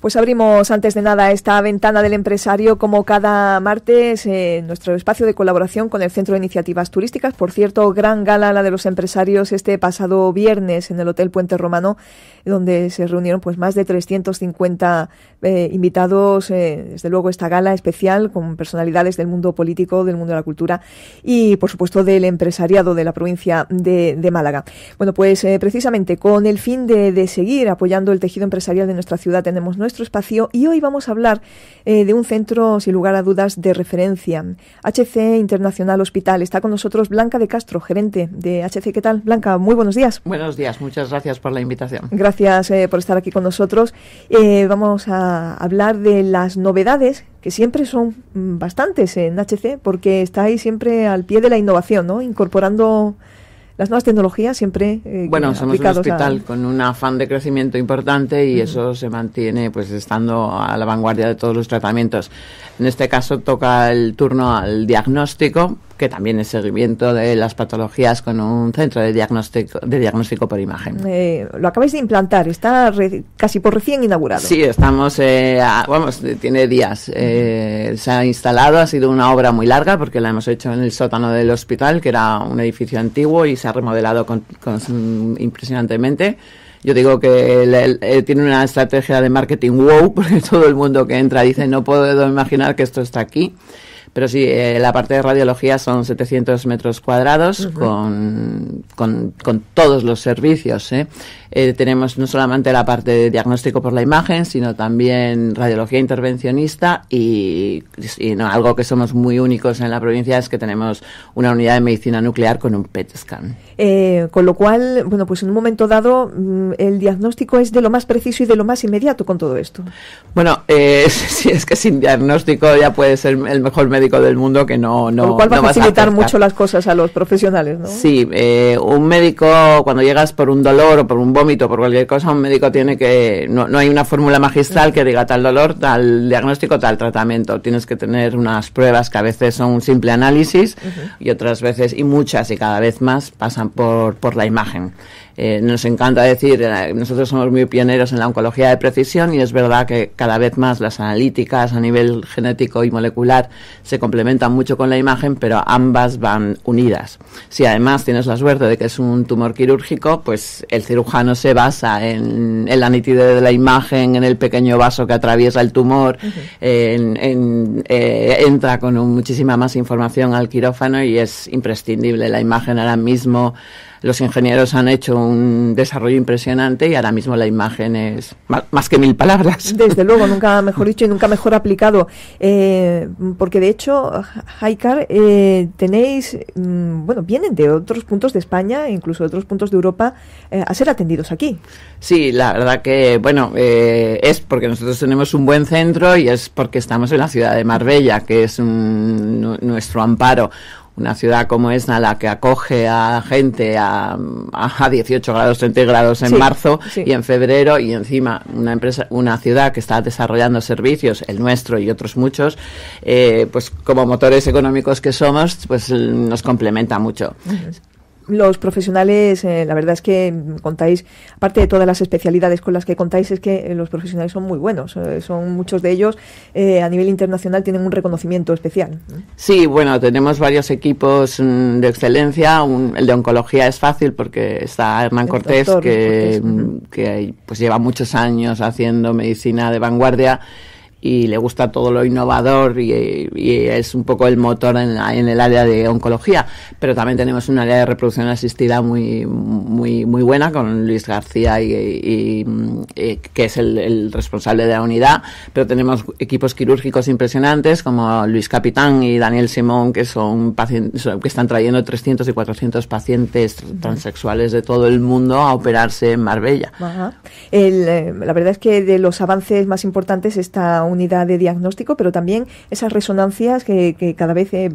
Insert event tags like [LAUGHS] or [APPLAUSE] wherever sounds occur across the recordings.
Pues abrimos antes de nada esta ventana del empresario como cada martes eh, nuestro espacio de colaboración con el Centro de Iniciativas Turísticas. Por cierto, gran gala la de los empresarios este pasado viernes en el Hotel Puente Romano, donde se reunieron pues más de 350 eh, invitados. Eh, desde luego esta gala especial con personalidades del mundo político, del mundo de la cultura y por supuesto del empresariado de la provincia de, Málaga. Bueno, pues precisamente con el fin de, de seguir apoyando el tejido empresarial de nuestra ciudad tenemos nuestra nuestro espacio y hoy vamos a hablar eh, de un centro sin lugar a dudas de referencia, HC Internacional Hospital. Está con nosotros Blanca de Castro, gerente de HC. ¿Qué tal, Blanca? Muy buenos días. Buenos días, muchas gracias por la invitación. Gracias eh, por estar aquí con nosotros. Eh, vamos a hablar de las novedades que siempre son mm, bastantes en HC porque estáis siempre al pie de la innovación, ¿no? Incorporando las nuevas tecnologías siempre... Eh, bueno, somos un hospital con un afán de crecimiento importante y eso se mantiene pues estando a la vanguardia de todos los tratamientos. En este caso toca el turno al diagnóstico, que también es seguimiento de las patologías con un centro de diagnóstico, de diagnóstico por imagen. Eh, lo acabáis de implantar, está casi por recién inaugurado. Sí, estamos, eh, vamos, tiene días. Eh, se ha instalado, ha sido una obra muy larga porque la hemos hecho en el sótano del hospital, que era un edificio antiguo y se ha remodelado impresionantemente. Yo digo que tiene una estrategia de marketing wow, [LAUGHS] porque todo el mundo que entra dice, no puedo imaginar que esto está aquí. Pero sí, eh, la parte de radiología son 700 metros cuadrados con, con, todos los servicios. ¿eh? Eh, tenemos no solamente la parte de diagnóstico por la imagen, sino también radiología intervencionista y, algo que somos muy únicos en la provincia es que tenemos una unidad de medicina nuclear con un PET scan. con lo cual, bueno, pues en un momento dado mm, el diagnóstico es de lo más preciso y de lo más inmediato con todo esto. Bueno, si [LAUGHS] es que sin diagnóstico ya puede ser el mejor médico del mundo que no... no va a facilitar mucho las cosas a los profesionales, ¿no? Sí, eh, un médico cuando llegas por un dolor o por un vómito, por cualquier cosa, un médico tiene que... No, hay una fórmula magistral que diga tal dolor, tal diagnóstico, tal tratamiento. Tienes que tener unas pruebas que a veces son un simple análisis y otras veces, y muchas y cada vez más, pasan por, por la imagen. Eh, nos encanta decir, eh, nosotros somos muy pioneros en la oncología de precisión y es verdad que cada vez más las analíticas a nivel genético y molecular se complementan mucho con la imagen, pero ambas van unidas. Si además tienes la suerte de que es un tumor quirúrgico, pues el cirujano se basa en, la nitidez de la imagen, en el pequeño vaso que atraviesa el tumor, eh, entra con muchísima más información al quirófano y es imprescindible la imagen ahora mismo los ingenieros han hecho un desarrollo impresionante y ahora mismo la imagen es más, que mil palabras. [LAUGHS] Desde luego, nunca [LAUGHS] mejor dicho y nunca mejor aplicado. Eh, porque de hecho, Haikar, eh, tenéis, mm, bueno, vienen de otros puntos de España, incluso de otros puntos de Europa, eh, a ser atendidos aquí. Sí, la verdad que, bueno, es porque nosotros tenemos un buen centro y es porque estamos en la ciudad de Marbella, que es nuestro amparo una ciudad como Esna, la que acoge a gente a, a 18 grados centígrados en marzo y en febrero, y encima una empresa, una ciudad que está desarrollando servicios, el nuestro y otros muchos, eh, pues como motores económicos que somos, pues nos complementa mucho los profesionales, eh, la verdad es que contáis, aparte de todas las especialidades con las que contáis, es que eh, los profesionales son muy buenos. Eh, son muchos de ellos a nivel internacional tienen un reconocimiento especial. Sí, bueno, tenemos varios equipos mm, de excelencia. el de oncología es fácil porque está Hernán Cortés, que, mm, pues, lleva muchos años haciendo medicina de vanguardia y le gusta todo lo innovador y, es un poco el motor en, el área de oncología. Pero también tenemos un área de reproducción asistida muy, muy, muy buena con Luis García, y, que es el, responsable de la unidad. Pero tenemos equipos quirúrgicos impresionantes como Luis Capitán y Daniel Simón, que son pacientes, que están trayendo 300 y 400 pacientes transexuales de todo el mundo a operarse en Marbella. Eh, la verdad es que de los avances más importantes está unidad de diagnóstico, pero también esas resonancias que, cada vez eh,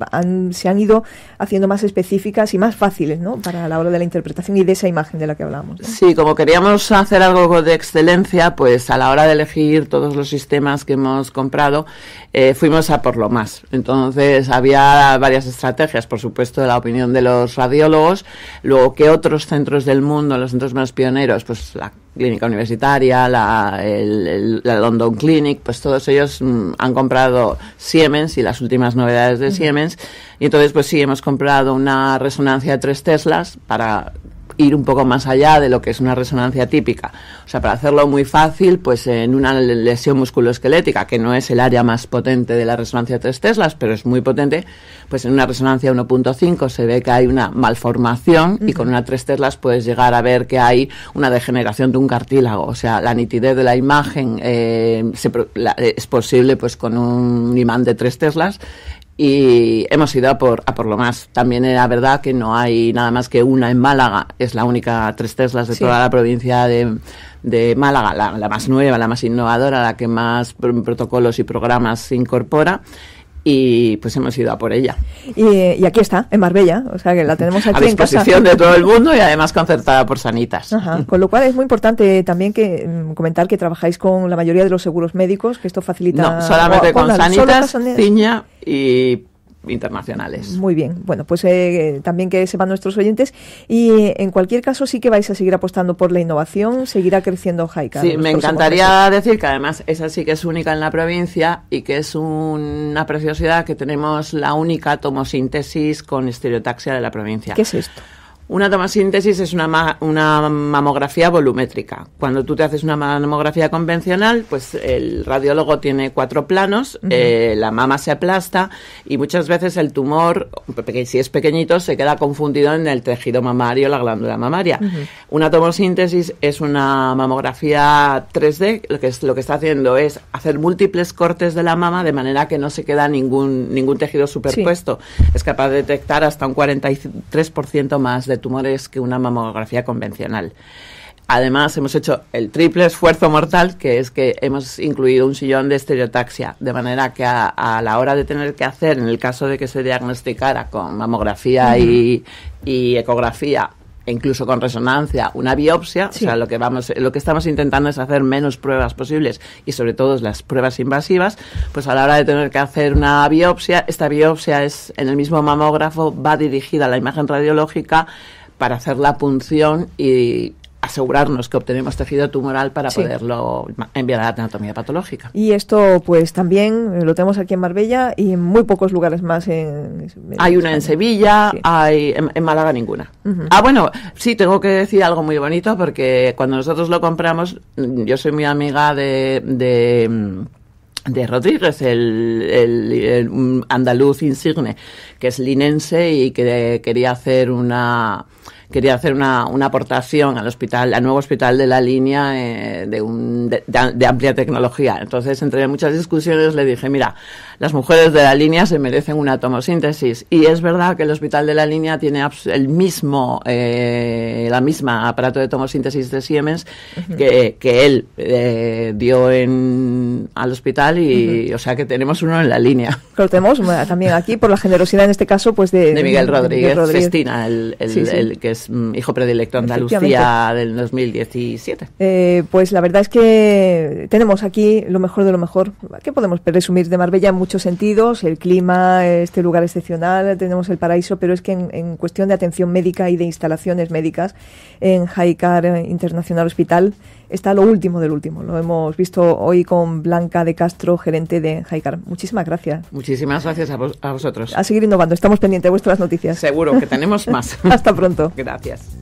se han ido haciendo más específicas y más fáciles ¿no? para la hora de la interpretación y de esa imagen de la que hablamos. Sí, como queríamos hacer algo de excelencia, pues a la hora de elegir todos los sistemas que hemos comprado, eh, fuimos a por lo más. Entonces había varias estrategias, por supuesto, de la opinión de los radiólogos, luego que otros centros del mundo, los centros más pioneros, pues la clínica universitaria, la, London Clinic, pues todos ellos mm, han comprado Siemens y las últimas novedades de Siemens. Y entonces, pues sí, hemos comprado una resonancia de tres Teslas para ir un poco más allá de lo que es una resonancia típica. O sea, para hacerlo muy fácil, pues en una lesión musculoesquelética, que no es el área más potente de la resonancia 3 Teslas, pero es muy potente, pues en una resonancia 1.5 se ve que hay una malformación y con una 3 Teslas puedes llegar a ver que hay una degeneración de un cartílago. O sea, la nitidez de la imagen eh, es posible pues con un imán de 3 Teslas y hemos ido a por, a por lo más. También la verdad que no hay nada más que una en Málaga, es la única tres Teslas de toda la provincia de, Málaga, la, más nueva, la más innovadora, la que más protocolos y programas incorpora. Y pues hemos ido a por ella. Y, aquí está, en Marbella, o sea que la tenemos aquí. A disposición de todo el mundo y además concertada por Sanitas. con lo cual es muy importante también que mm, comentar que trabajáis con la mayoría de los seguros médicos, que esto facilita. No, solamente oh, con, con Sanitas, Ciña y internacionales. Muy bien, bueno, pues eh, también que sepan nuestros oyentes. Y eh, en cualquier caso, sí que vais a seguir apostando por la innovación, seguirá creciendo Jaica. Sí, me encantaría decir que además esa sí que es única en la provincia y que es una preciosidad que tenemos la única tomosíntesis con estereotaxia de la provincia. ¿Qué es esto? Una tomosíntesis es una, una mamografía volumétrica. Cuando tú te haces una mamografía convencional, pues el radiólogo tiene cuatro planos, eh, la mama se aplasta y muchas veces el tumor, si es pequeñito, se queda confundido en el tejido mamario, la glándula mamaria. Una tomosíntesis es una mamografía 3D, lo que, lo que está haciendo es hacer múltiples cortes de la mama de manera que no se queda ningún, ningún tejido superpuesto. Es capaz de detectar hasta un 43% más de tumores que una mamografía convencional. Además, hemos hecho el triple esfuerzo mortal, que es que hemos incluido un sillón de estereotaxia, de manera que a, la hora de tener que hacer, en el caso de que se diagnosticara con mamografía y, ecografía, incluso con resonancia, una biopsia, o sea, lo que vamos, lo que estamos intentando es hacer menos pruebas posibles y sobre todo las pruebas invasivas, pues a la hora de tener que hacer una biopsia, esta biopsia es en el mismo mamógrafo va dirigida a la imagen radiológica para hacer la punción y asegurarnos que obtenemos tejido tumoral para poderlo enviar a la anatomía patológica. Y esto, pues también eh, lo tenemos aquí en Marbella y en muy pocos lugares más. hay una en Sevilla, hay en, Málaga ninguna. Ah, bueno, sí, tengo que decir algo muy bonito porque cuando nosotros lo compramos, mm, yo soy muy amiga de, de mm, Rodríguez, el, mm, andaluz insigne, que es linense y que quería hacer una quería hacer una, una aportación al hospital, al nuevo hospital de la línea eh, de, un, de, amplia tecnología. Entonces, entre muchas discusiones, le dije, mira, las mujeres de la línea se merecen una tomosíntesis. Y es verdad que el hospital de la línea tiene el mismo, eh, la misma aparato de tomosíntesis de Siemens que, él eh, dio en, al hospital y, o sea, que tenemos uno en la línea. Lo tenemos también aquí por la generosidad, en este caso, pues de, Miguel Rodríguez, Cristina, el, el Mm, hijo predilecto Andalucía del 2017. Eh, pues la verdad es que tenemos aquí lo mejor de lo mejor. ¿Qué podemos presumir de Marbella en muchos sentidos? El clima, este lugar excepcional, tenemos el paraíso, pero es que en, cuestión de atención médica y de instalaciones médicas en Jaicar eh, Internacional Hospital está lo último del último. Lo hemos visto hoy con Blanca de Castro, gerente de Haikar. Muchísimas gracias. Muchísimas gracias a, vosotros. A seguir innovando. Estamos pendientes de vuestras noticias. Seguro que tenemos [LAUGHS] más. Hasta pronto. Gracias.